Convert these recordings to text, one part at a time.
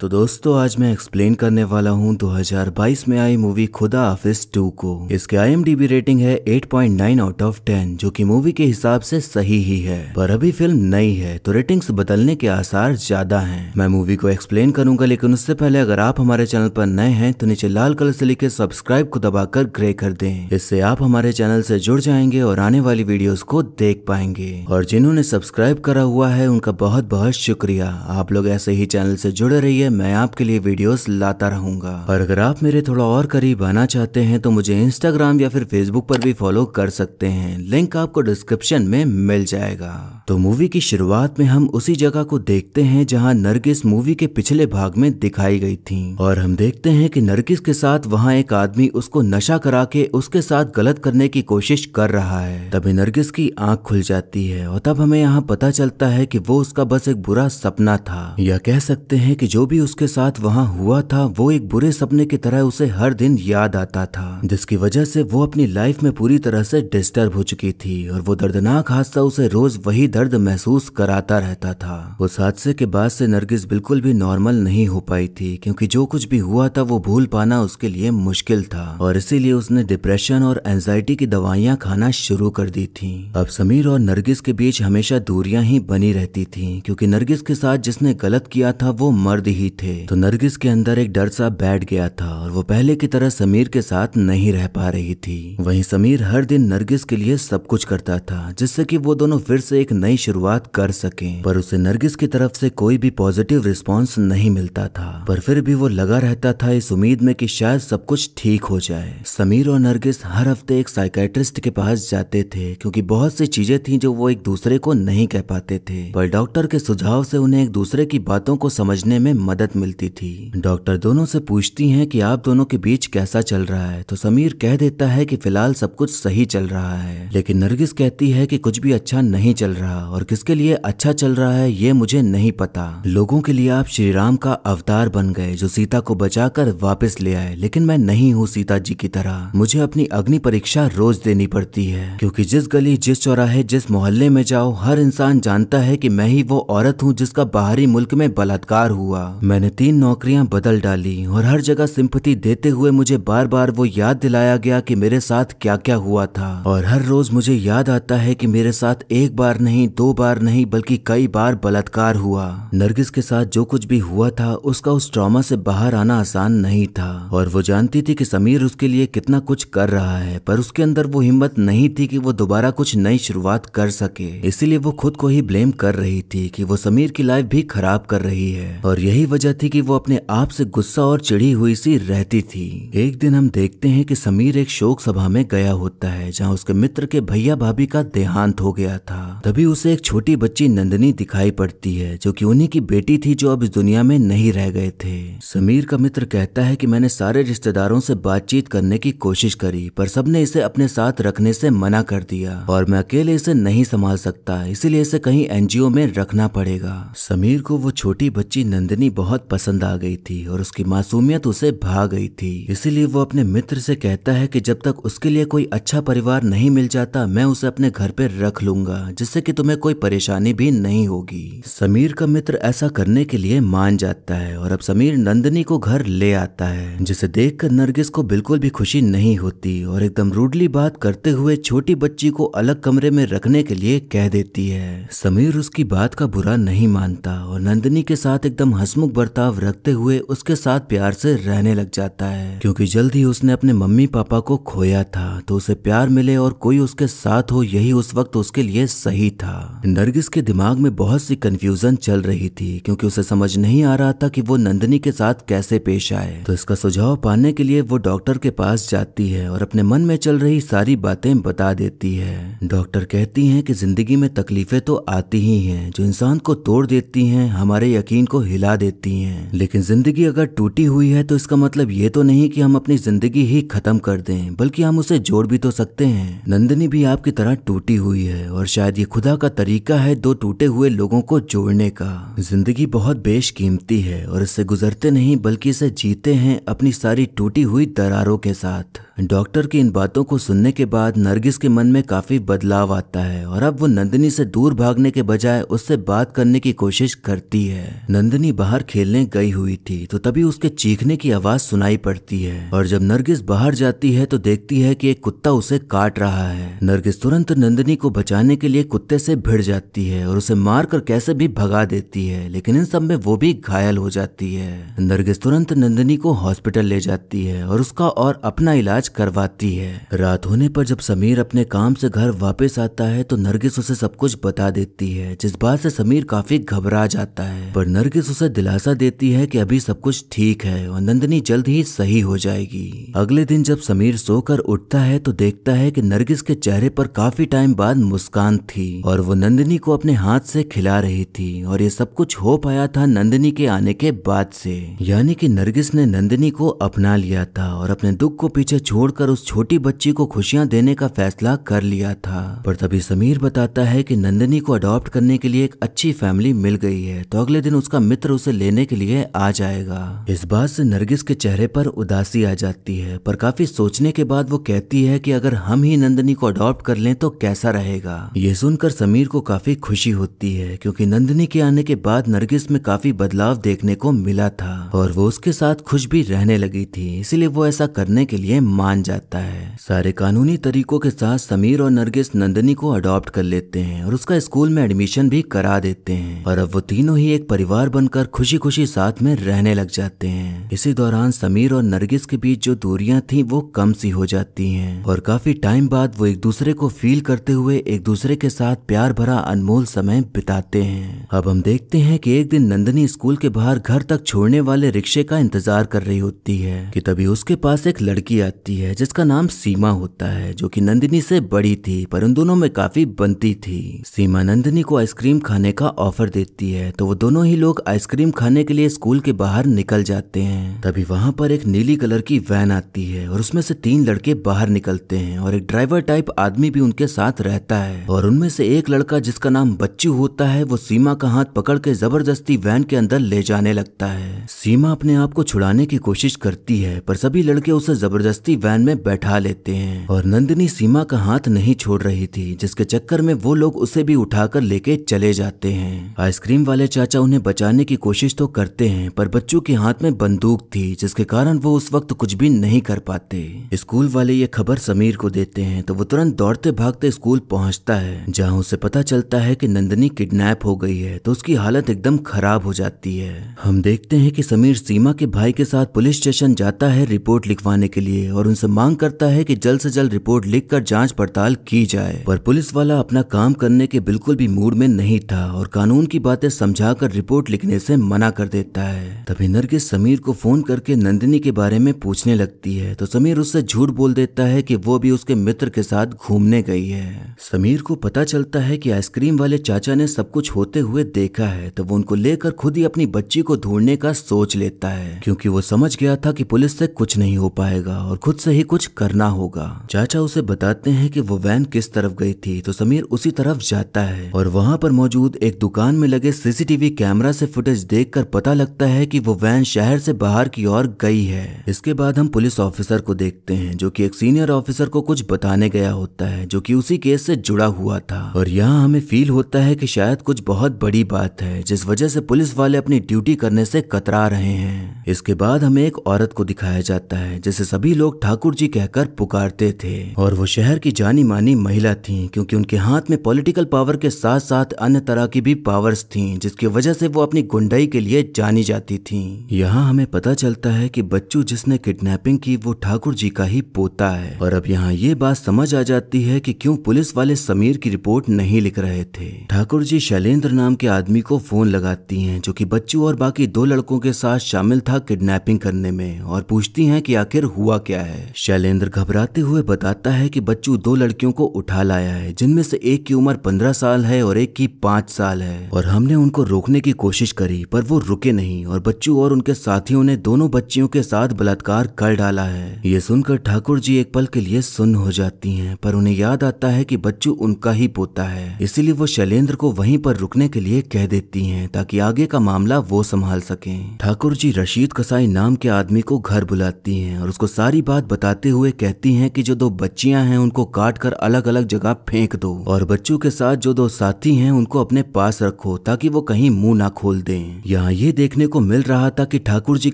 तो दोस्तों आज मैं एक्सप्लेन करने वाला हूं 2022 में आई मूवी खुदा ऑफिस 2 को इसके आई रेटिंग है 8.9 आउट ऑफ 10 जो कि मूवी के हिसाब से सही ही है पर अभी फिल्म नई है तो रेटिंग्स बदलने के आसार ज्यादा हैं मैं मूवी को एक्सप्लेन करूंगा लेकिन उससे पहले अगर आप हमारे चैनल पर नए हैं तो नीचे लाल कलर से लिखे सब्सक्राइब को दबाकर ग्रे कर दे इससे आप हमारे चैनल से जुड़ जाएंगे और आने वाली वीडियो को देख पाएंगे और जिन्होंने सब्सक्राइब करा हुआ है उनका बहुत बहुत शुक्रिया आप लोग ऐसे ही चैनल से जुड़े रहिए लिए मैं आपके लिए वीडियोस लाता रहूंगा और अगर आप मेरे थोड़ा और करीब आना चाहते हैं तो मुझे इंस्टाग्राम या फिर फेसबुक पर भी फॉलो कर सकते हैं लिंक आपको डिस्क्रिप्शन में मिल जाएगा तो मूवी की शुरुआत में हम उसी जगह को देखते हैं जहां नरगिस मूवी के पिछले भाग में दिखाई गई थी और हम देखते हैं कि नरगिस के साथ वहां एक आदमी उसको नशा करा के उसके साथ गलत करने की कोशिश कर रहा है तभी नरगिस की आंख खुल जाती है और तब हमें यहाँ पता चलता है कि वो उसका बस एक बुरा सपना था या कह सकते हैं कि जो भी उसके साथ वहाँ हुआ था वो एक बुरे सपने की तरह उसे हर दिन याद आता था जिसकी वजह से वो अपनी लाइफ में पूरी तरह से डिस्टर्ब हो चुकी थी और वो दर्दनाक हादसा उसे रोज वही दर्द महसूस कराता रहता था उस हादसे के बाद से नरगिस बिल्कुल भी नॉर्मल नहीं हो पाई थी क्योंकि जो कुछ भी हुआ था वो भूल पाना उसके लिए मुश्किल था और इसीलिए उसने डिप्रेशन और एंजाइटी की दवाइयाँ खाना शुरू कर दी थी अब समीर और नरगिस के बीच हमेशा दूरियां ही बनी रहती थी क्योंकि नरगिस के साथ जिसने गलत किया था वो मर्द ही थे तो नरगिस के अंदर एक डर सा बैठ गया था और वो पहले की तरह समीर के साथ नहीं रह पा रही थी वहीं समीर हर दिन नरगिस के लिए सब कुछ करता था जिससे कि वो दोनों फिर से एक नई शुरुआत कर सके पर उसे नरगिस की तरफ से कोई भी पॉजिटिव रिस्पॉन्स नहीं मिलता था पर फिर भी वो लगा रहता था इस उम्मीद में कि शायद सब कुछ ठीक हो जाए समीर और नरगिस हर हफ्ते एक साइकेट्रिस्ट के पास जाते थे क्योंकि बहुत सी चीजें थी जो वो एक दूसरे को नहीं कह पाते थे पर डॉक्टर के सुझाव से उन्हें एक दूसरे की बातों को समझने में मदद मिलती थी डॉक्टर दोनों से पूछती हैं कि आप दोनों के बीच कैसा चल रहा है तो समीर कह देता है कि फिलहाल सब कुछ सही चल रहा है लेकिन नरगिस कहती है कि कुछ भी अच्छा नहीं चल रहा रहा और किसके लिए अच्छा चल रहा है ये मुझे नहीं पता लोगों के लिए आप श्री राम का अवतार बन गए जो सीता को बचाकर वापस ले आए लेकिन मैं नहीं हूँ सीता जी की तरह मुझे अपनी अग्नि परीक्षा रोज देनी पड़ती है क्योंकि जिस गली जिस चौराहे जिस मोहल्ले में जाओ हर इंसान जानता है कि मैं ही वो औरत हूँ जिसका बाहरी मुल्क में बलात्कार हुआ मैंने तीन नौकरियां बदल डाली और हर जगह सिंपति देते हुए मुझे बार बार वो याद दिलाया गया कि मेरे साथ क्या क्या हुआ था और हर रोज मुझे याद आता है कि मेरे साथ एक बार नहीं नहीं दो बार नहीं बल्कि कई बार बलात्कार हुआ नरगिस के साथ जो कुछ भी हुआ था उसका उस ट्रॉमा से बाहर आना आसान नहीं था और वो जानती थी कि समीर उसके लिए कितना कुछ कर रहा है पर उसके अंदर वो हिम्मत नहीं थी कि वो दोबारा कुछ नई शुरुआत कर सके इसीलिए वो खुद को ही ब्लेम कर रही थी कि वो समीर की लाइफ भी खराब कर रही है और यही वजह थी कि वो अपने आप से गुस्सा और चिड़ी हुई सी रहती थी एक दिन हम देखते हैं कि समीर एक शोक सभा में गया होता है जहाँ उसके मित्र के भैया भाभी का देहांत हो गया था तभी उसे एक छोटी बच्ची नंदनी दिखाई पड़ती है जो कि उन्हीं की बेटी थी जो अब इस दुनिया में नहीं रह गए थे समीर का मित्र कहता है कि मैंने सारे रिश्तेदारों से बातचीत करने की कोशिश करी पर सबने इसे अपने साथ रखने से मना कर दिया और मैं अकेले इसे नहीं संभाल सकता इसीलिए इसे कहीं एनजीओ में रखना पड़ेगा समीर को वो छोटी बच्ची नंदनी बहुत पसंद आ गई थी और उसकी मासूमियत उसे भा गई थी इसीलिए वो अपने मित्र से कहता है कि जब तक उसके लिए कोई अच्छा परिवार नहीं मिल जाता मैं उसे अपने घर पर रख लूंगा जिससे कि तुम्हें कोई परेशानी भी नहीं होगी समीर का मित्र ऐसा करने के लिए मान जाता है और अब समीर नंदनी को घर ले आता है जिसे देख कर नरगिस को बिल्कुल भी खुशी नहीं होती और एकदम रूडली बात करते हुए छोटी बच्ची को अलग कमरे में रखने के लिए कह देती है समीर उसकी बात का बुरा नहीं मानता और नंदनी के साथ एकदम हसमुख बर्ताव रखते हुए उसके साथ प्यार से रहने लग जाता है क्योंकि जल्द ही उसने अपने मम्मी पापा को खोया था तो उसे प्यार मिले और कोई उसके साथ हो यही उस वक्त उसके लिए सही था था नरगिस के दिमाग में बहुत सी कंफ्यूजन चल रही थी क्योंकि उसे समझ नहीं आ रहा था कि वो नंदनी के साथ कैसे पेश आए तो इसका सुझाव पाने के लिए वो डॉक्टर के पास जाती है और अपने मन में चल रही सारी बातें बता देती है डॉक्टर कहती है कि जिंदगी में तकलीफें तो आती ही हैं जो इंसान को तोड़ देती हैं हमारे यकीन को हिला देती हैं लेकिन जिंदगी अगर टूटी हुई है तो इसका मतलब ये तो नहीं कि हम अपनी जिंदगी ही खत्म कर दें बल्कि हम उसे जोड़ भी तो सकते हैं नंदिनी भी आपकी तरह टूटी हुई है और शायद ये खुदा खुदा का तरीका है दो टूटे हुए लोगों को जोड़ने का जिंदगी बहुत बेशकीमती है और इससे गुजरते नहीं बल्कि इसे जीते हैं अपनी सारी टूटी हुई दरारों के साथ डॉक्टर की इन बातों को सुनने के बाद नरगिस के मन में काफी बदलाव आता है और अब वो नंदनी से दूर भागने के बजाय उससे बात करने की कोशिश करती है नंदनी बाहर खेलने गई हुई थी तो तभी उसके चीखने की आवाज सुनाई पड़ती है और जब नरगिस बाहर जाती है तो देखती है कि एक कुत्ता उसे काट रहा है नरगिस तुरंत नंदनी को बचाने के लिए कुत्ते से भिड़ जाती है और उसे मार कर कैसे भी भगा देती है लेकिन इन सब में वो भी घायल हो जाती है नरगिस तुरंत नंदिनी को हॉस्पिटल ले जाती है और उसका और अपना इलाज करवाती है रात होने पर जब समीर अपने काम से घर वापस आता है तो नरगिस उसे सब कुछ बता देती है जिस बात से समीर काफी घबरा जाता है पर नरगिस उसे दिलासा देती है कि अभी सब कुछ ठीक है और नंदिनी जल्द ही सही हो जाएगी अगले दिन जब समीर सोकर उठता है तो देखता है कि नरगिस के चेहरे पर काफी टाइम बाद मुस्कान थी और और वो नंदनी को अपने हाथ से खिला रही थी और ये सब कुछ हो पाया था नंदिनी के आने के बाद से यानी कि नरगिस ने नंदिनी को अपना लिया था और अपने दुख को पीछे छोड़कर उस छोटी बच्ची को खुशियां देने का फैसला कर लिया था पर तभी समीर बताता है कि नंदनी को अडॉप्ट करने के लिए एक अच्छी फैमिली मिल गई है तो अगले दिन उसका मित्र उसे लेने के लिए आ जाएगा इस बात से नरगिस के चेहरे पर उदासी आ जाती है पर काफी सोचने के बाद वो कहती है कि अगर हम ही नंदनी को अडॉप्ट कर लें तो कैसा रहेगा ये सुनकर समीर को काफ़ी खुशी होती है क्योंकि नंदिनी के आने के बाद नरगिस में काफ़ी बदलाव देखने को मिला था और वो उसके साथ खुश भी रहने लगी थी इसीलिए वो ऐसा करने के लिए मान जाता है सारे कानूनी तरीकों के साथ समीर और नरगिस नंदिनी को अडॉप्ट कर लेते हैं और उसका स्कूल में एडमिशन भी करा देते हैं और अब वो तीनों ही एक परिवार बनकर खुशी खुशी साथ में रहने लग जाते हैं इसी दौरान समीर और नरगिस के बीच जो दूरियां थी वो कम सी हो जाती हैं और काफी टाइम बाद वो एक दूसरे को फील करते हुए एक दूसरे के साथ प्यार भरा अनमोल समय बिताते हैं अब हम देखते हैं कि एक दिन नंदनी स्कूल के बाहर घर तक छोड़ने वाले रिक्शे का इंतजार कर रही होती है कि तभी उसके पास एक लड़की आती है जिसका नाम सीमा होता है जो कि नंदिनी से बड़ी थी पर उन दोनों में काफी बनती थी सीमा नंदिनी को आइसक्रीम खाने का ऑफर देती है तो वो दोनों ही लोग आइसक्रीम खाने के लिए स्कूल के बाहर निकल जाते हैं तभी वहां पर एक नीली कलर की वैन आती है और उसमें से तीन लड़के बाहर निकलते हैं और एक ड्राइवर टाइप आदमी भी उनके साथ रहता है और उनमें से एक एक लड़का जिसका नाम बच्चू होता है वो सीमा का हाथ पकड़ के जबरदस्ती वैन के अंदर ले जाने लगता है सीमा अपने आप को छुड़ाने की कोशिश करती है पर सभी लड़के उसे जबरदस्ती वैन में बैठा लेते हैं और नंदिनी सीमा का हाथ नहीं छोड़ रही थी जिसके चक्कर में वो लोग उसे भी उठाकर लेके चले जाते हैं आइसक्रीम वाले चाचा उन्हें बचाने की कोशिश तो करते हैं पर बच्चों के हाथ में बंदूक थी जिसके कारण वो उस वक्त कुछ भी नहीं कर पाते स्कूल वाले ये खबर समीर को देते हैं तो वो तुरंत दौड़ते भागते स्कूल पहुंचता है जहां उसे पता चलता है कि नंदनी किडनैप हो गई है तो उसकी हालत एकदम खराब हो जाती है हम देखते हैं कि समीर सीमा के भाई के साथ पुलिस स्टेशन जाता है रिपोर्ट लिखवाने के लिए और उनसे मांग करता है कि जल्द से जल्द रिपोर्ट लिख कर जांच पड़ताल की जाए पर पुलिस वाला अपना काम करने के बिल्कुल भी मूड में नहीं था और कानून की बातें समझा कर रिपोर्ट लिखने से मना कर देता है तभी नरगिस समीर को फोन करके नंदिनी के बारे में पूछने लगती है तो समीर उससे झूठ बोल देता है कि वो भी उसके मित्र के साथ घूमने गई है समीर को पता चलता कहता है कि आइसक्रीम वाले चाचा ने सब कुछ होते हुए देखा है तो वो उनको लेकर खुद ही अपनी बच्ची को ढूंढने का सोच लेता है क्योंकि वो समझ गया था कि पुलिस से कुछ नहीं हो पाएगा और खुद से ही कुछ करना होगा चाचा उसे बताते हैं कि वो वैन किस तरफ गई थी तो समीर उसी तरफ जाता है और वहाँ पर मौजूद एक दुकान में लगे सीसीटीवी कैमरा से फुटेज देख पता लगता है की वो वैन शहर से बाहर की ओर गई है इसके बाद हम पुलिस ऑफिसर को देखते हैं जो की एक सीनियर ऑफिसर को कुछ बताने गया होता है जो की उसी केस से जुड़ा हुआ था और और यहाँ हमें फील होता है कि शायद कुछ बहुत बड़ी बात है जिस वजह से पुलिस वाले अपनी ड्यूटी करने से कतरा रहे हैं इसके बाद हमें एक औरत को दिखाया जाता है जिसे सभी लोग ठाकुर जी कहकर पुकारते थे और वो शहर की जानी मानी महिला थी क्योंकि उनके हाथ में पॉलिटिकल पावर के साथ साथ अन्य तरह की भी पावर्स थी जिसकी वजह से वो अपनी गुंडाई के लिए जानी जाती थी यहाँ हमें पता चलता है की बच्चू जिसने किडनेपिंग की वो ठाकुर जी का ही पोता है और अब यहाँ ये बात समझ आ जाती है की क्यूँ पुलिस वाले समीर की रिपोर्ट नहीं लिख रहे थे ठाकुर जी शैलेंद्र नाम के आदमी को फोन लगाती हैं जो कि बच्चू और बाकी दो लड़कों के साथ शामिल था किडनैपिंग करने में और पूछती हैं कि आखिर हुआ क्या है शैलेंद्र घबराते हुए बताता है कि बच्चू दो लड़कियों को उठा लाया है जिनमें से एक की उम्र पंद्रह साल है और एक की पांच साल है और हमने उनको रोकने की कोशिश करी पर वो रुके नहीं और बच्चू और उनके साथियों ने दोनों बच्चियों के साथ बलात्कार कर डाला है ये सुनकर ठाकुर जी एक पल के लिए सुन्न हो जाती हैं पर उन्हें याद आता है कि बच्चू उनका ही पोता है इसीलिए वो शैलेंद्र को वहीं पर रुकने के लिए कह देती हैं ताकि आगे का मामला वो संभाल सके ठाकुर जी रशीद कसाई नाम के आदमी को घर बुलाती हैं और उसको सारी बात बताते हुए कहती हैं कि जो दो बच्चियां हैं उनको काट कर अलग अलग जगह फेंक दो और बच्चों के साथ जो दो साथी हैं उनको अपने पास रखो ताकि वो कहीं मुंह ना खोल दे यहाँ ये देखने को मिल रहा था कि ठाकुर जी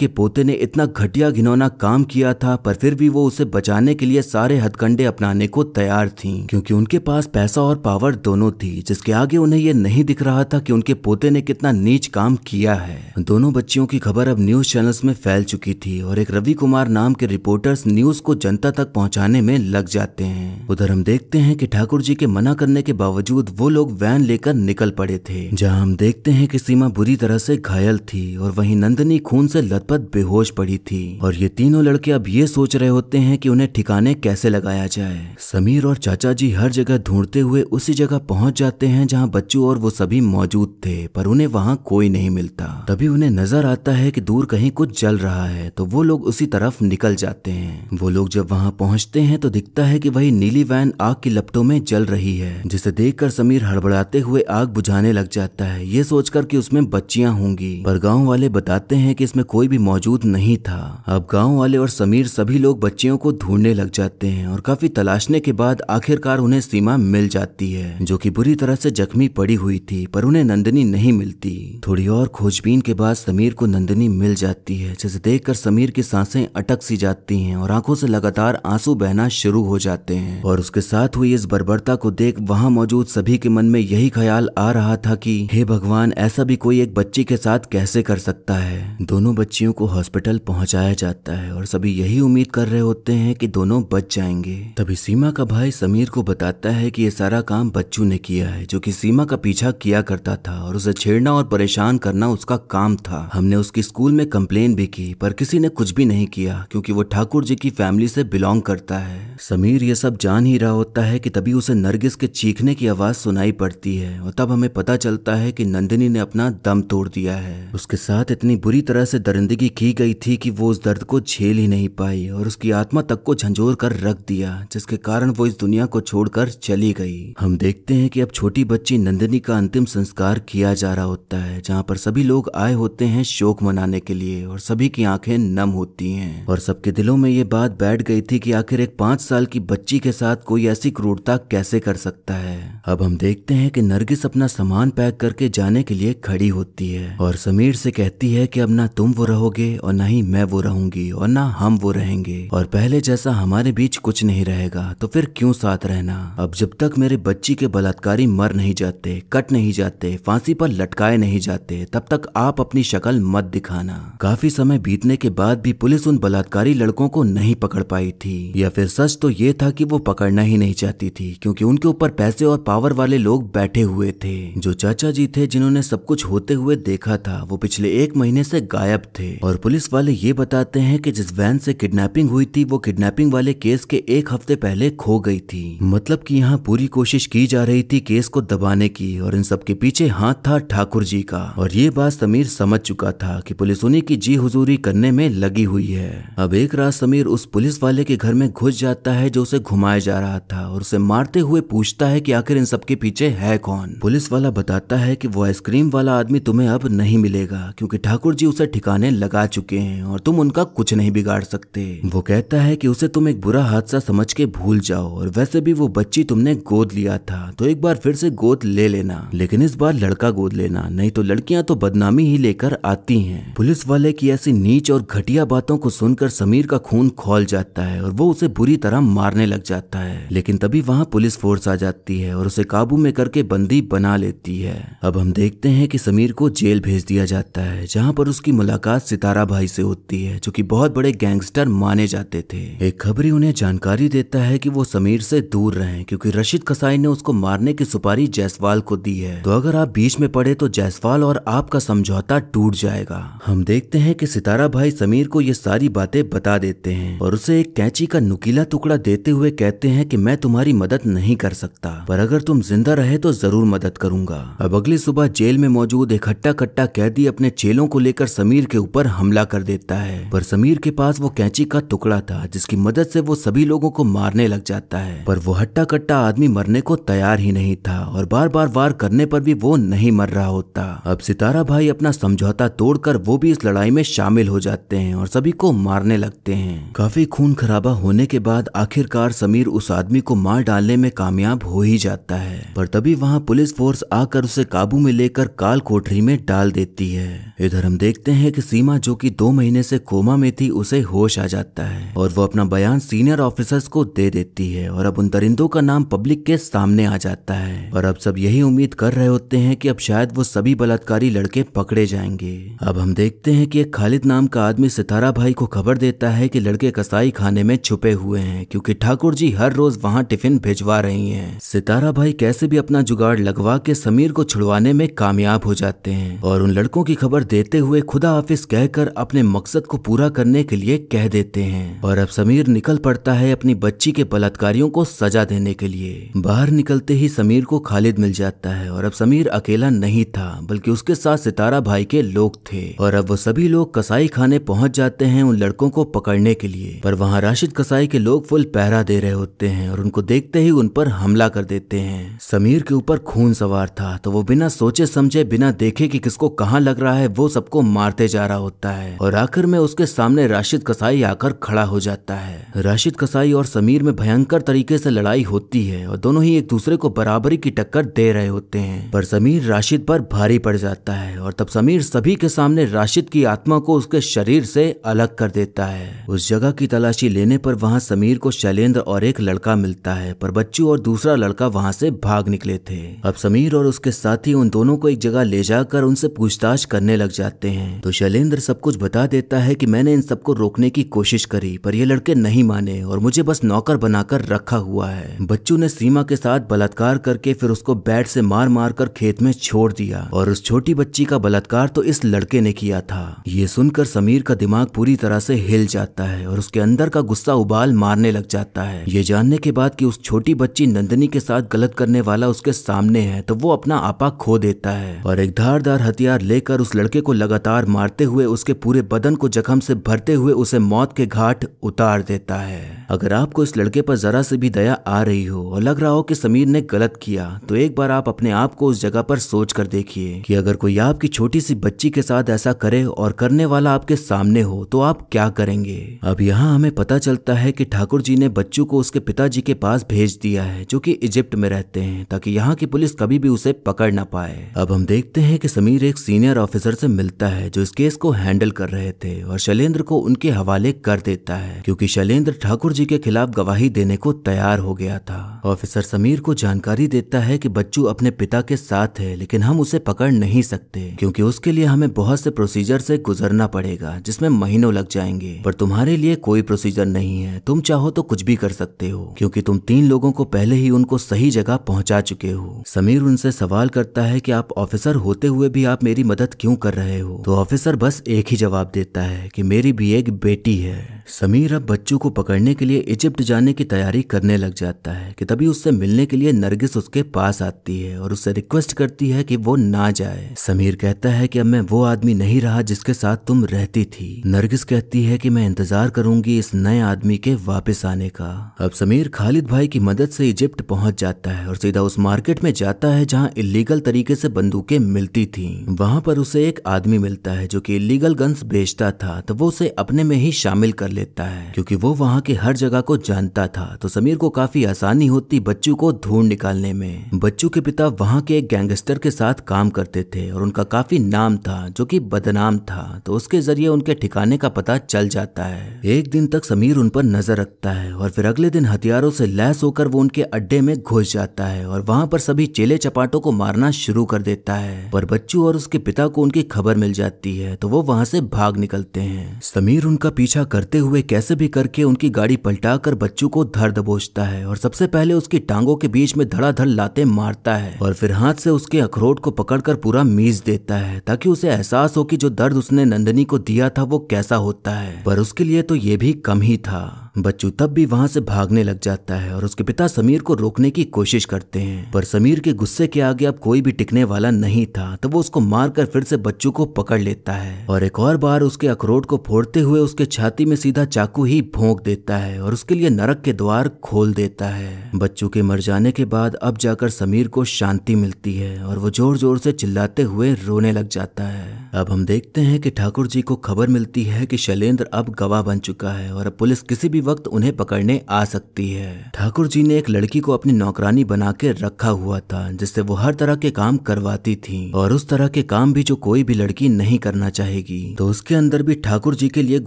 के पोते ने इतना घटिया घिनौना काम किया था पर फिर भी वो उसे बचाने के लिए सारे हथकंडे अपनाने को तैयार थी क्योंकि उनके पास पैसा और पावर दोनों थी जिसके आगे उन्हें यह नहीं दिख रहा था कि उनके पोते ने कितना नीच काम किया है दोनों बच्चियों की खबर अब न्यूज चैनल्स में फैल चुकी थी और एक रवि कुमार नाम के रिपोर्टर्स न्यूज को जनता तक पहुंचाने में लग जाते हैं उधर हम देखते हैं कि ठाकुर जी के मना करने के बावजूद वो लोग वैन लेकर निकल पड़े थे जहाँ हम देखते हैं कि सीमा बुरी तरह से घायल थी और वहीं नंदनी खून से लथपथ बेहोश पड़ी थी और ये तीनों लड़के अब ये सोच रहे होते हैं कि उन्हें ठिकाने कैसे लगाया जाए समीर और चाचा जी हर जगह ढूंढते हुए उसी जगह जगह पहुंच जाते हैं जहां बच्चू और वो सभी मौजूद थे पर उन्हें वहां कोई नहीं मिलता तभी उन्हें नजर आता है कि दूर कहीं कुछ जल रहा है तो वो लोग उसी तरफ निकल जाते हैं वो लोग जब वहां पहुंचते हैं तो दिखता है कि वही नीली वैन आग की लपटों में जल रही है जिसे देखकर समीर हड़बड़ाते हुए आग बुझाने लग जाता है ये सोचकर कि उसमें बच्चियां होंगी पर गांव वाले बताते हैं कि इसमें कोई भी मौजूद नहीं था अब गांव वाले और समीर सभी लोग बच्चियों को ढूंढने लग जाते हैं और काफी तलाशने के बाद आखिरकार उन्हें सीमा मिल जाती है जो कि बुरी तरह से जख्मी पड़ी हुई थी पर उन्हें नंदनी नहीं मिलती थोड़ी और खोजबीन के बाद समीर को नंदनी मिल जाती है जिसे देखकर समीर की सांसें अटक सी जाती हैं और आंखों से लगातार आंसू बहना शुरू हो जाते हैं और उसके साथ हुई इस बर्बरता को देख वहाँ मौजूद सभी के मन में यही ख्याल आ रहा था कि हे भगवान ऐसा भी कोई एक बच्ची के साथ कैसे कर सकता है दोनों बच्चियों को हॉस्पिटल पहुंचाया जाता है और सभी यही उम्मीद कर रहे होते हैं कि दोनों बच जाएंगे तभी सीमा का भाई समीर को बताता है कि ये सारा काम बच्चू ने किया है जो कि सीमा का पीछा किया करता था और उसे छेड़ना और परेशान करना उसका काम था हमने उसकी स्कूल में कंप्लेन भी की पर किसी ने कुछ भी नहीं किया क्योंकि वो ठाकुर जी की फैमिली से बिलोंग करता है समीर ये सब जान ही रहा होता है कि तभी उसे नरगिस के चीखने की आवाज सुनाई पड़ती है और तब हमें पता चलता है कि नंदिनी ने अपना दम तोड़ दिया है उसके साथ इतनी बुरी तरह से दरिंदगी की गई थी कि वो उस दर्द को झेल ही नहीं पाई और उसकी आत्मा तक को झंझोर कर रख दिया जिसके कारण वो इस दुनिया को छोड़कर चली गई हम देख देखते हैं कि अब छोटी बच्ची नंदिनी का अंतिम संस्कार किया जा रहा होता है जहाँ पर सभी लोग आए होते हैं शोक मनाने के लिए और सभी की आंखें नम होती हैं और सबके दिलों में ये बात बैठ गई थी कि आखिर एक पांच साल की बच्ची के साथ कोई ऐसी क्रूरता कैसे कर सकता है अब हम देखते हैं कि नरगिस अपना सामान पैक करके जाने के लिए खड़ी होती है और समीर से कहती है कि अब ना तुम वो रहोगे और ना ही मैं वो रहूंगी और ना हम वो रहेंगे और पहले जैसा हमारे बीच कुछ नहीं रहेगा तो फिर क्यों साथ रहना अब जब तक मेरे बच्ची के बलात्कारी मर नहीं जाते कट नहीं जाते फांसी पर लटकाए नहीं जाते तब तक आप अपनी शक्ल मत दिखाना काफी समय बीतने के बाद भी पुलिस उन बलात्कारी लड़कों को नहीं पकड़ पाई थी या फिर सच तो ये था कि वो पकड़ना ही नहीं चाहती थी क्योंकि उनके ऊपर पैसे और पावर वाले लोग बैठे हुए थे जो चाचा जी थे जिन्होंने सब कुछ होते हुए देखा था वो पिछले एक महीने से गायब थे और पुलिस वाले ये बताते हैं कि जिस वैन से किडनैपिंग हुई थी वो किडनैपिंग वाले केस के एक हफ्ते पहले खो गई थी मतलब कि यहाँ पूरी कोशिश की जा रही थी केस को दबाने की और इन सबके पीछे हाथ था ठाकुर जी का और ये बात समीर समझ चुका था कि पुलिस उन्हीं की जी हुजूरी करने में लगी हुई है अब एक रात समीर उस पुलिस वाले के घर में घुस जाता है जो उसे घुमाया जा रहा था और उसे मारते हुए पूछता है कि आखिर इन सबके पीछे है कौन पुलिस वाला बताता है कि वो आइसक्रीम वाला आदमी तुम्हें अब नहीं मिलेगा क्योंकि ठाकुर जी उसे ठिकाने लगा चुके हैं और तुम उनका कुछ नहीं बिगाड़ सकते वो कहता है कि उसे तुम एक बुरा हादसा समझ के भूल जाओ और वैसे भी वो बच्ची तुमने गोद लिया था था तो एक बार फिर से गोद ले लेना लेकिन इस बार लड़का गोद लेना नहीं तो लड़कियां तो बदनामी ही लेकर आती हैं पुलिस वाले की ऐसी नीच और घटिया बातों को सुनकर समीर का खून खोल जाता है और वो उसे बुरी तरह मारने लग जाता है लेकिन तभी वहाँ पुलिस फोर्स आ जाती है और उसे काबू में करके बंदी बना लेती है अब हम देखते हैं कि समीर को जेल भेज दिया जाता है जहाँ पर उसकी मुलाकात सितारा भाई से होती है जो की बहुत बड़े गैंगस्टर माने जाते थे एक खबरी उन्हें जानकारी देता है की वो समीर से दूर रहे क्यूँकी रशीद कसाई ने उसको को मारने की सुपारी जयसवाल को दी है तो अगर आप बीच में पड़े तो जयसवाल और आपका समझौता टूट जाएगा हम देखते हैं कि सितारा भाई समीर को ये सारी बातें बता देते हैं और उसे एक कैंची का नुकीला टुकड़ा देते हुए कहते हैं कि मैं तुम्हारी मदद नहीं कर सकता पर अगर तुम जिंदा रहे तो जरूर मदद करूंगा अब अगली सुबह जेल में मौजूद इकट्ठा कट्टा कैदी अपने चेलों को लेकर समीर के ऊपर हमला कर देता है पर समीर के पास वो कैंची का टुकड़ा था जिसकी मदद से वो सभी लोगों को मारने लग जाता है पर वो हट्टा कट्टा आदमी मरने को तैयार तैयार ही नहीं था और बार बार वार करने पर भी वो नहीं मर रहा होता अब सितारा भाई अपना समझौता तोड़कर वो भी इस लड़ाई में शामिल हो जाते हैं और सभी को मारने लगते हैं काफी खून खराबा होने के बाद आखिरकार समीर उस आदमी को मार डालने में कामयाब हो ही जाता है पर तभी वहाँ पुलिस फोर्स आकर उसे काबू में लेकर काल कोठरी में डाल देती है इधर हम देखते हैं कि सीमा जो कि दो महीने से कोमा में थी उसे होश आ जाता है और वो अपना बयान सीनियर ऑफिसर्स को दे देती है और अब उन दरिंदों का नाम पब्लिक के सामने आ जाता है और अब सब यही उम्मीद कर रहे होते हैं कि अब शायद वो सभी बलात्कारी लड़के पकड़े जाएंगे अब हम देखते हैं कि एक खालिद नाम का आदमी सितारा भाई को खबर देता है कि लड़के कसाई खाने में छुपे हुए हैं क्योंकि ठाकुर जी हर रोज वहाँ टिफिन भिजवा रही है सितारा भाई कैसे भी अपना जुगाड़ लगवा के समीर को छुड़वाने में कामयाब हो जाते हैं और उन लड़कों की खबर देते हुए खुदा हाफिज कहकर अपने मकसद को पूरा करने के लिए कह देते हैं और अब समीर निकल पड़ता है अपनी बच्ची के बलात्कारियों को सजा देने के लिए बाहर निकल निकलते ही समीर को खालिद मिल जाता है और अब समीर अकेला नहीं था बल्कि उसके साथ सितारा भाई के लोग थे और अब वो सभी लोग कसाई खाने पहुंच जाते हैं उन लड़कों को पकड़ने के लिए पर वहाँ राशिद कसाई के लोग फुल पहरा दे रहे होते हैं और उनको देखते ही उन पर हमला कर देते हैं समीर के ऊपर खून सवार था तो वो बिना सोचे समझे बिना देखे कि किसको कहाँ लग रहा है वो सबको मारते जा रहा होता है और आखिर में उसके सामने राशिद कसाई आकर खड़ा हो जाता है राशिद कसाई और समीर में भयंकर तरीके से लड़ाई होती है और दोनों ही एक दूसरे दूसरे को बराबरी की टक्कर दे रहे होते हैं पर समीर राशिद पर भारी पड़ जाता है और तब समीर सभी के सामने राशिद की आत्मा को उसके शरीर से अलग कर देता है उस जगह की तलाशी लेने पर वहाँ समीर को शैलेंद्र और एक लड़का मिलता है पर बच्चू और दूसरा लड़का वहाँ से भाग निकले थे अब समीर और उसके साथी उन दोनों को एक जगह ले जाकर उनसे पूछताछ करने लग जाते हैं तो शैलेंद्र सब कुछ बता देता है कि मैंने इन सबको रोकने की कोशिश करी पर ये लड़के नहीं माने और मुझे बस नौकर बनाकर रखा हुआ है बच्चू ने सीमा के साथ बलात्कार करके फिर उसको बैट से मार मार कर खेत में छोड़ दिया और उस छोटी बच्ची का बलात्कार तो इस लड़के ने किया था ये सुनकर समीर का दिमाग पूरी तरह से हिल जाता है और उसके अंदर का गुस्सा उबाल मारने लग जाता है ये जानने के बाद कि उस छोटी बच्ची नंदनी के साथ गलत करने वाला उसके सामने है तो वो अपना आपा खो देता है और एक धारदार हथियार लेकर उस लड़के को लगातार मारते हुए उसके पूरे बदन को जख्म से भरते हुए उसे मौत के घाट उतार देता है अगर आपको इस लड़के पर जरा से भी दया आ रही हो और लग रहा हो कि समीर आमिर ने गलत किया तो एक बार आप अपने आप को उस जगह पर सोच कर देखिए कि अगर कोई आपकी छोटी सी बच्ची के साथ ऐसा करे और करने वाला आपके सामने हो तो आप क्या करेंगे अब यहाँ हमें पता चलता है कि ठाकुर जी ने बच्चू को उसके पिताजी के पास भेज दिया है जो कि इजिप्ट में रहते हैं ताकि यहाँ की पुलिस कभी भी उसे पकड़ ना पाए अब हम देखते हैं कि समीर एक सीनियर ऑफिसर से मिलता है जो इस केस को हैंडल कर रहे थे और शैलेंद्र को उनके हवाले कर देता है क्योंकि शैलेंद्र ठाकुर जी के खिलाफ गवाही देने को तैयार हो गया था ऑफिसर समीर को को जानकारी देता है कि बच्चू अपने पिता के साथ है लेकिन हम उसे पकड़ नहीं सकते क्योंकि उसके लिए हमें बहुत से प्रोसीजर से गुजरना पड़ेगा जिसमें महीनों लग जाएंगे पर तुम्हारे लिए कोई प्रोसीजर नहीं है तुम चाहो तो कुछ भी कर सकते हो क्योंकि तुम तीन लोगों को पहले ही उनको सही जगह पहुंचा चुके हो समीर उनसे सवाल करता है कि आप ऑफिसर होते हुए भी आप मेरी मदद क्यों कर रहे हो तो ऑफिसर बस एक ही जवाब देता है कि मेरी भी एक बेटी है समीर अब बच्चों को पकड़ने के लिए इजिप्ट जाने की तैयारी करने लग जाता है कि तभी उससे मिलने के लिए नरगिस उसके पास आती है और उसे रिक्वेस्ट करती है कि वो ना जाए समीर कहता है कि अब मैं वो आदमी नहीं रहा जिसके साथ तुम रहती थी नरगिस कहती है कि मैं इंतजार करूंगी इस नए आदमी के वापस आने का अब समीर खालिद भाई की मदद से इजिप्ट पहुंच जाता है और सीधा उस मार्केट में जाता है जहाँ इलीगल तरीके से बंदूकें मिलती थी वहां पर उसे एक आदमी मिलता है जो की इलीगल गन्स बेचता था तो वो उसे अपने में ही शामिल कर लेता है क्योंकि वो वहाँ के हर जगह को जानता था तो समीर को काफी आसानी होती बच्चों को ढूंढ निकालने में बच्चू के पिता वहाँ के एक गैंगस्टर के साथ काम करते थे और उनका काफी नाम था जो कि बदनाम था तो उसके जरिए उनके ठिकाने का पता चल जाता है एक दिन तक समीर उन पर नजर रखता है और फिर अगले दिन हथियारों से लैस होकर वो उनके अड्डे में घुस जाता है और वहाँ पर सभी चेले चपाटों को मारना शुरू कर देता है पर बच्चू और उसके पिता को उनकी खबर मिल जाती है तो वो वहाँ से भाग निकलते हैं समीर उनका पीछा करते हुए कैसे भी करके उनकी गाड़ी पलटा कर बच्चू को धर दबोचता है और सबसे पहले उसकी टांगों के बीच बीच में धड़ाधड़ लाते मारता है और फिर हाथ से उसके अखरोट को पकड़कर पूरा मीज देता है ताकि उसे एहसास हो कि जो दर्द उसने नंदनी को दिया था वो कैसा होता है पर उसके लिए तो ये भी कम ही था बच्चू तब भी वहां से भागने लग जाता है और उसके पिता समीर को रोकने की कोशिश करते हैं पर समीर के गुस्से के आगे अब कोई भी टिकने वाला नहीं था तो वो उसको मारकर फिर से बच्चू को पकड़ लेता है और एक और बार उसके अखरोट को फोड़ते हुए उसके छाती में सीधा चाकू ही भोंक देता है और उसके लिए नरक के द्वार खोल देता है बच्चू के मर जाने के बाद अब जाकर समीर को शांति मिलती है और वो जोर जोर से चिल्लाते हुए रोने लग जाता है अब हम देखते हैं कि ठाकुर जी को खबर मिलती है कि शैलेंद्र अब गवाह बन चुका है और अब पुलिस किसी भी वक्त उन्हें पकड़ने आ सकती है ठाकुर जी ने एक लड़की को अपनी नौकरानी बना के रखा हुआ था जिससे वो हर तरह के काम करवाती थी और उस तरह के काम भी जो कोई भी लड़की नहीं करना चाहेगी तो उसके अंदर भी ठाकुर जी के लिए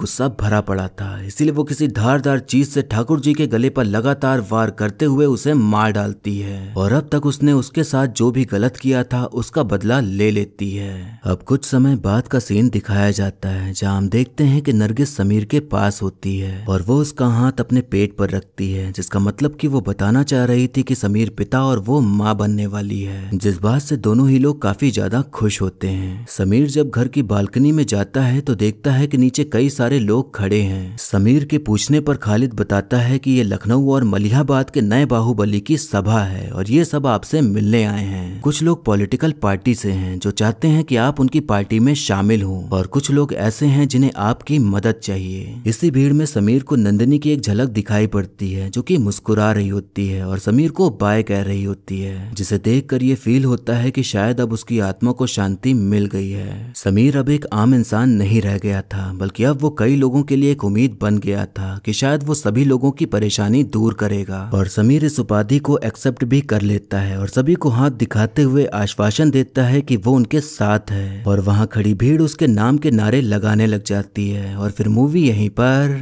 गुस्सा भरा पड़ा था इसीलिए वो किसी धारदार चीज से ठाकुर जी के गले पर लगातार वार करते हुए उसे मार डालती है और अब तक उसने उसके साथ जो भी गलत किया था उसका बदला ले लेती है अब कुछ समय हमें बात का सीन दिखाया जाता है जहाँ हम देखते हैं कि नरगिस समीर के पास होती है और वो उसका हाथ अपने पेट पर रखती है जिसका मतलब कि वो बताना चाह रही थी कि समीर पिता और वो माँ बनने वाली है जिस बात से दोनों ही लोग काफी ज्यादा खुश होते हैं समीर जब घर की बालकनी में जाता है तो देखता है की नीचे कई सारे लोग खड़े हैं समीर के पूछने पर खालिद बताता है की ये लखनऊ और मलिहाबाद के नए बाहुबली की सभा है और ये सब आपसे मिलने आए हैं कुछ लोग पॉलिटिकल पार्टी से हैं जो चाहते हैं कि आप उनकी पार्टी में शामिल हूँ और कुछ लोग ऐसे हैं जिन्हें आपकी मदद चाहिए इसी भीड़ में समीर को नंदिनी की एक झलक दिखाई पड़ती है जो कि मुस्कुरा रही होती है और समीर को बाय कह रही होती है जिसे कर ये फील होता है की शायद अब उसकी आत्मा को शांति मिल गई है समीर अब एक आम इंसान नहीं रह गया था बल्कि अब वो कई लोगों के लिए एक उम्मीद बन गया था की शायद वो सभी लोगों की परेशानी दूर करेगा और समीर इस उपाधि को एक्सेप्ट भी कर लेता है और सभी को हाथ दिखाते हुए आश्वासन देता है कि वो उनके साथ है और वहाँ खड़ी भीड़ उसके नाम के नारे लगाने लग जाती है और फिर मूवी यहीं पर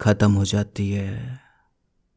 ख़त्म हो जाती है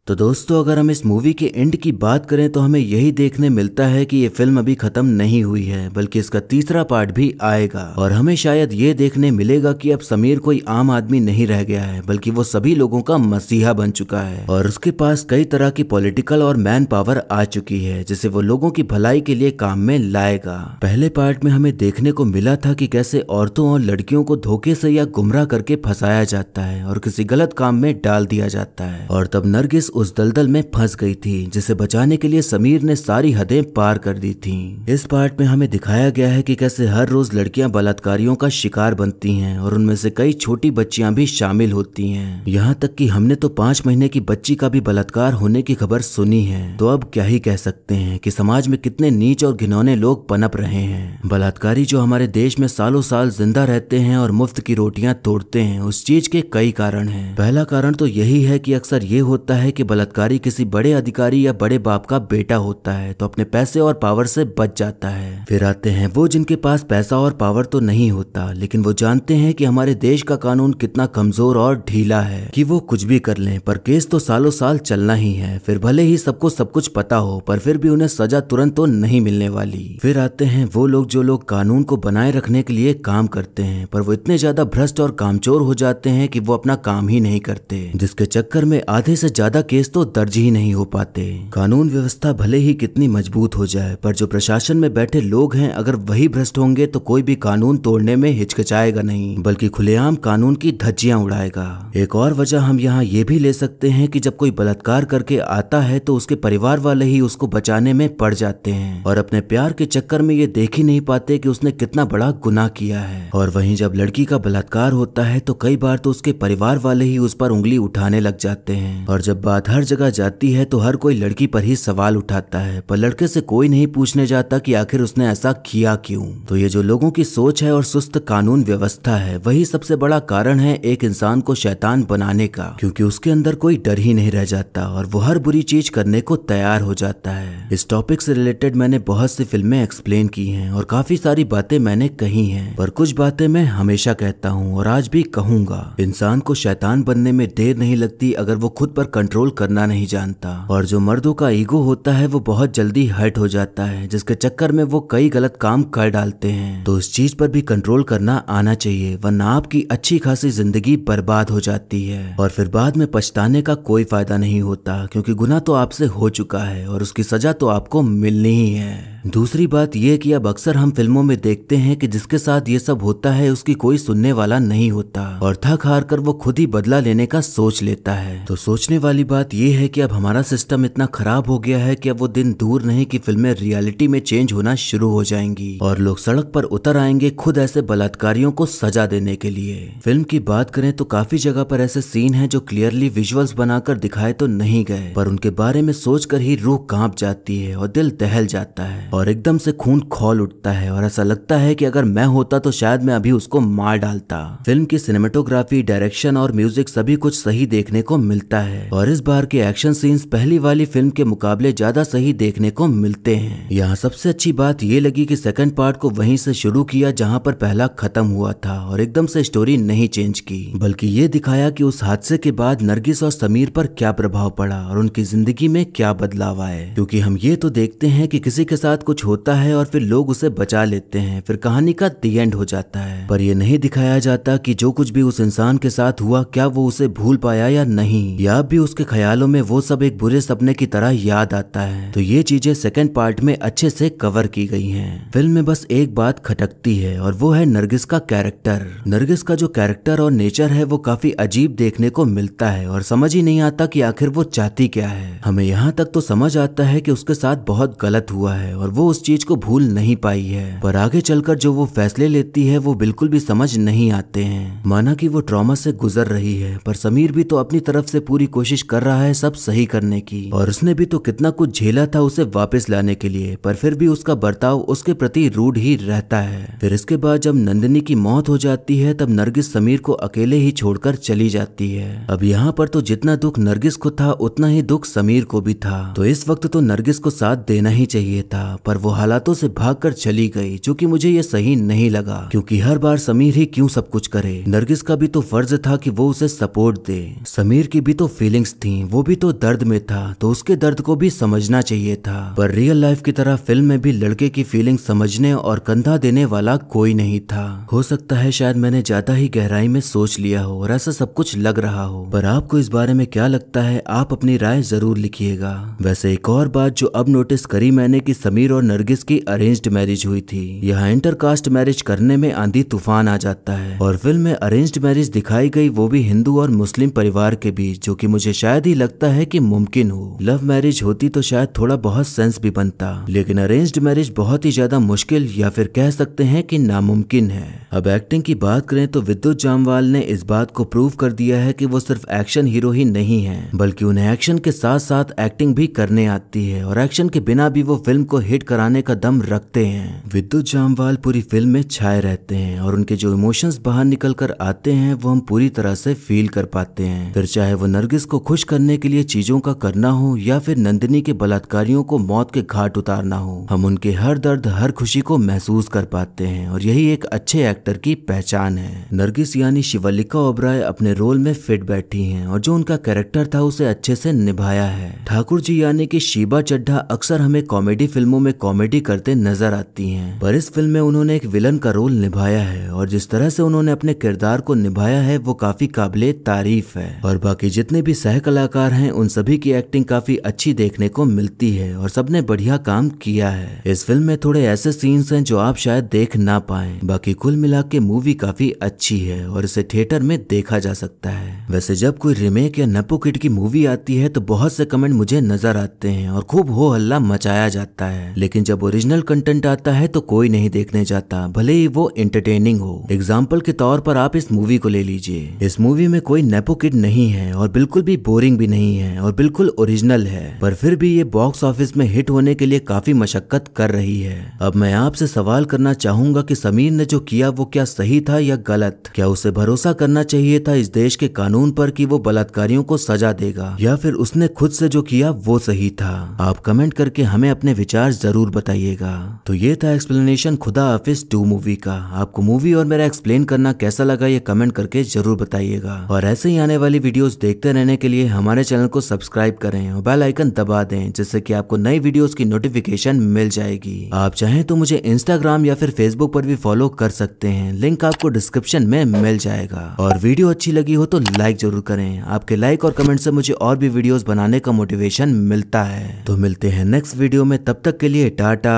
तो दोस्तों अगर हम इस मूवी के एंड की बात करें तो हमें यही देखने मिलता है कि ये फिल्म अभी खत्म नहीं हुई है बल्कि इसका तीसरा पार्ट भी आएगा और हमें शायद ये देखने मिलेगा कि अब समीर कोई आम आदमी नहीं रह गया है बल्कि वो सभी लोगों का मसीहा बन चुका है और उसके पास कई तरह की पॉलिटिकल और मैन पावर आ चुकी है जिसे वो लोगों की भलाई के लिए काम में लाएगा पहले पार्ट में हमें देखने को मिला था की कैसे औरतों और लड़कियों को धोखे से या गुमराह करके फंसाया जाता है और किसी गलत काम में डाल दिया जाता है और तब नरगिस उस दलदल में फंस गई थी जिसे बचाने के लिए समीर ने सारी हदें पार कर दी थी इस पार्ट में हमें दिखाया गया है कि कैसे हर रोज लड़कियां बलात्कारियों का शिकार बनती हैं और उनमें से कई छोटी बच्चियां भी शामिल होती हैं यहाँ तक कि हमने तो पांच महीने की बच्ची का भी बलात्कार होने की खबर सुनी है तो अब क्या ही कह सकते हैं कि समाज में कितने नीच और घिनौने लोग पनप रहे हैं बलात्कारी जो हमारे देश में सालों साल जिंदा रहते हैं और मुफ्त की रोटियां तोड़ते हैं उस चीज के कई कारण हैं पहला कारण तो यही है कि अक्सर ये होता है कि कि बलात्कारी किसी बड़े अधिकारी या बड़े बाप का बेटा होता है तो अपने पैसे और पावर से बच जाता है फिर आते हैं वो जिनके पास पैसा और पावर तो नहीं होता लेकिन वो जानते हैं कि हमारे देश का कानून कितना कमजोर और ढीला है कि वो कुछ भी कर लें पर केस तो सालों साल चलना ही है फिर भले ही सबको सब कुछ पता हो पर फिर भी उन्हें सजा तुरंत तो नहीं मिलने वाली फिर आते हैं वो लोग जो लोग कानून को बनाए रखने के लिए काम करते हैं पर वो इतने ज्यादा भ्रष्ट और कामचोर हो जाते हैं कि वो अपना काम ही नहीं करते जिसके चक्कर में आधे से ज्यादा केस तो दर्ज ही नहीं हो पाते कानून व्यवस्था भले ही कितनी मजबूत हो जाए पर जो प्रशासन में बैठे लोग हैं अगर वही भ्रष्ट होंगे तो कोई भी कानून तोड़ने में हिचकिचाएगा नहीं बल्कि खुलेआम कानून की धज्जियां उड़ाएगा एक और वजह हम यहाँ ये भी ले सकते हैं कि जब कोई बलात्कार करके आता है तो उसके परिवार वाले ही उसको बचाने में पड़ जाते हैं और अपने प्यार के चक्कर में ये देख ही नहीं पाते कि उसने कितना बड़ा गुनाह किया है और वहीं जब लड़की का बलात्कार होता है तो कई बार तो उसके परिवार वाले ही उस पर उंगली उठाने लग जाते हैं और जब बात बात हर जगह जाती है तो हर कोई लड़की पर ही सवाल उठाता है पर लड़के से कोई नहीं पूछने जाता कि आखिर उसने ऐसा किया क्यों तो ये जो लोगों की सोच है और सुस्त कानून व्यवस्था है वही सबसे बड़ा कारण है एक इंसान को शैतान बनाने का क्योंकि उसके अंदर कोई डर ही नहीं रह जाता और वो हर बुरी चीज करने को तैयार हो जाता है इस टॉपिक से रिलेटेड मैंने बहुत सी फिल्में एक्सप्लेन की हैं और काफी सारी बातें मैंने कही हैं पर कुछ बातें मैं हमेशा कहता हूँ और आज भी कहूंगा इंसान को शैतान बनने में देर नहीं लगती अगर वो खुद पर कंट्रोल करना नहीं जानता और जो मर्दों का ईगो होता है वो बहुत जल्दी हर्ट हो जाता है जिसके चक्कर में वो कई गलत काम कर डालते हैं तो उस चीज पर भी कंट्रोल करना आना चाहिए वरना आपकी अच्छी खासी जिंदगी बर्बाद हो जाती है और फिर बाद में पछताने का कोई फायदा नहीं होता क्योंकि गुना तो आपसे हो चुका है और उसकी सजा तो आपको मिलनी ही है दूसरी बात यह कि अब अक्सर हम फिल्मों में देखते हैं कि जिसके साथ ये सब होता है उसकी कोई सुनने वाला नहीं होता और थक हार कर वो खुद ही बदला लेने का सोच लेता है तो सोचने वाली बात यह है कि अब हमारा सिस्टम इतना खराब हो गया है कि अब वो दिन दूर नहीं कि फिल्में रियलिटी में चेंज होना शुरू हो जाएंगी और लोग सड़क पर उतर आएंगे खुद ऐसे बलात्कारियों को सजा देने के लिए फिल्म की बात करें तो काफी जगह पर ऐसे सीन है जो क्लियरली विजुअल्स बनाकर दिखाए तो नहीं गए पर उनके बारे में सोचकर ही रूह कांप जाती है और दिल दहल जाता है और एकदम से खून खोल उठता है और ऐसा लगता है कि अगर मैं होता तो शायद मैं अभी उसको मार डालता फिल्म की सिनेमेटोग्राफी डायरेक्शन और म्यूजिक सभी कुछ सही देखने को मिलता है और इस बार के एक्शन सीन्स पहली वाली फिल्म के मुकाबले ज्यादा सही देखने को मिलते हैं यहाँ सबसे अच्छी बात ये लगी कि सेकंड पार्ट को वहीं से शुरू किया जहाँ पर पहला खत्म हुआ था और एकदम से स्टोरी नहीं चेंज की बल्कि ये दिखाया कि उस हादसे के बाद नरगिस और समीर पर क्या प्रभाव पड़ा और उनकी जिंदगी में क्या बदलाव आए क्योंकि हम ये तो देखते हैं कि किसी के साथ साथ कुछ होता है और फिर लोग उसे बचा लेते हैं फिर कहानी का दी एंड हो जाता है पर यह नहीं दिखाया जाता कि जो कुछ भी उस इंसान के साथ हुआ क्या वो उसे भूल पाया या नहीं या भी उसके ख्यालों में वो सब एक बुरे सपने की तरह याद आता है तो ये चीजें सेकेंड पार्ट में अच्छे से कवर की गई है फिल्म में बस एक बात खटकती है और वो है नरगिस का कैरेक्टर नरगिस का जो कैरेक्टर और नेचर है वो काफी अजीब देखने को मिलता है और समझ ही नहीं आता कि आखिर वो चाहती क्या है हमें यहाँ तक तो समझ आता है कि उसके साथ बहुत गलत हुआ है और वो उस चीज को भूल नहीं पाई है पर आगे चलकर जो वो फैसले लेती है वो बिल्कुल भी समझ नहीं आते हैं माना कि वो ट्रॉमा से गुजर रही है पर समीर भी तो अपनी तरफ से पूरी कोशिश कर रहा है सब सही करने की और उसने भी तो कितना कुछ झेला था उसे वापस लाने के लिए पर फिर भी उसका बर्ताव उसके प्रति रूढ़ ही रहता है फिर इसके बाद जब नंदिनी की मौत हो जाती है तब नरगिस समीर को अकेले ही छोड़कर चली जाती है अब यहाँ पर तो जितना दुख नरगिस को था उतना ही दुख समीर को भी था तो इस वक्त तो नरगिस को साथ देना ही चाहिए था पर वो हालातों से भाग चली गई जो कि मुझे ये सही नहीं लगा क्योंकि हर बार समीर ही क्यों सब कुछ करे नरगिस का भी तो फर्ज था कि वो उसे सपोर्ट दे समीर की भी तो फीलिंग्स थी वो भी तो दर्द में था तो उसके दर्द को भी समझना चाहिए था पर रियल लाइफ की तरह फिल्म में भी लड़के की फीलिंग समझने और कंधा देने वाला कोई नहीं था हो सकता है शायद मैंने ज्यादा ही गहराई में सोच लिया हो और ऐसा सब कुछ लग रहा हो पर आपको इस बारे में क्या लगता है आप अपनी राय जरूर लिखिएगा वैसे एक और बात जो अब नोटिस करी मैंने की समीर और नरगिस की अरेंज्ड मैरिज हुई थी यहाँ इंटरकास्ट मैरिज करने में आंधी तूफान आ जाता है और फिल्म में अरेंज्ड मैरिज दिखाई गई वो भी हिंदू और मुस्लिम परिवार के बीच जो की मुझे शायद ही लगता है कि मुमकिन हो लव मैरिज होती तो शायद थोड़ा बहुत सेंस भी बनता लेकिन अरेंज्ड मैरिज बहुत ही ज्यादा मुश्किल या फिर कह सकते हैं कि नामुमकिन है अब एक्टिंग की बात करें तो विद्युत जामवाल ने इस बात को प्रूव कर दिया है कि वो सिर्फ एक्शन हीरो ही नहीं है बल्कि उन्हें एक्शन के साथ साथ एक्टिंग भी करने आती है और एक्शन के बिना भी वो फिल्म को हिट क्रिएट कराने का दम रखते हैं विद्युत जामवाल पूरी फिल्म में छाए रहते हैं और उनके जो इमोशंस बाहर निकल कर आते हैं वो हम पूरी तरह से फील कर पाते हैं फिर चाहे वो नरगिस को खुश करने के लिए चीजों का करना हो या फिर नंदिनी के बलात्कारियों को मौत के घाट उतारना हो हम उनके हर दर्द हर खुशी को महसूस कर पाते हैं और यही एक अच्छे एक्टर की पहचान है नरगिस यानी शिवलिका ओबराय अपने रोल में फिट बैठी हैं और जो उनका कैरेक्टर था उसे अच्छे से निभाया है ठाकुर जी यानी कि शिबा चड्ढा अक्सर हमें कॉमेडी फिल्मों में कॉमेडी करते नजर आती हैं पर इस फिल्म में उन्होंने एक विलन का रोल निभाया है और जिस तरह से उन्होंने अपने किरदार को निभाया है वो काफी काबिल तारीफ है और बाकी जितने भी सह कलाकार हैं उन सभी की एक्टिंग काफी अच्छी देखने को मिलती है और सबने बढ़िया काम किया है इस फिल्म में थोड़े ऐसे सीन्स हैं जो आप शायद देख ना पाए बाकी कुल मिला के मूवी काफी अच्छी है और इसे थिएटर में देखा जा सकता है वैसे जब कोई रिमेक या नपो किट की मूवी आती है तो बहुत से कमेंट मुझे नजर आते हैं और खूब हो हल्ला मचाया जाता है लेकिन जब ओरिजिनल कंटेंट आता है तो कोई नहीं देखने जाता भले ही वो एंटरटेनिंग हो एग्जाम्पल के तौर पर आप इस मूवी को ले लीजिए इस मूवी में कोई नेपो किड नहीं है और बिल्कुल भी बोरिंग भी नहीं है और बिल्कुल ओरिजिनल है पर फिर भी ये बॉक्स ऑफिस में हिट होने के लिए काफी मशक्कत कर रही है अब मैं आपसे सवाल करना चाहूंगा कि समीर ने जो किया वो क्या सही था या गलत क्या उसे भरोसा करना चाहिए था इस देश के कानून पर कि वो बलात्कारियों को सजा देगा या फिर उसने खुद से जो किया वो सही था आप कमेंट करके हमें अपने विचार ज़रूर बताइएगा तो ये था एक्सप्लेनेशन खुदा हाफिस टू मूवी का आपको मूवी और मेरा एक्सप्लेन करना कैसा लगा ये कमेंट करके जरूर बताइएगा और ऐसे ही आने वाली वीडियोस देखते रहने के लिए हमारे चैनल को सब्सक्राइब करें और बेल आइकन दबा दें जिससे कि आपको नई वीडियोस की नोटिफिकेशन मिल जाएगी आप चाहें तो मुझे इंस्टाग्राम या फिर फेसबुक पर भी फॉलो कर सकते हैं लिंक आपको डिस्क्रिप्शन में मिल जाएगा और वीडियो अच्छी लगी हो तो लाइक जरूर करें आपके लाइक और कमेंट से मुझे और भी वीडियोस बनाने का मोटिवेशन मिलता है तो मिलते हैं नेक्स्ट वीडियो में तब तक के लिए लिए टाटा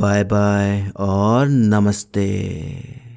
बाय बाय और नमस्ते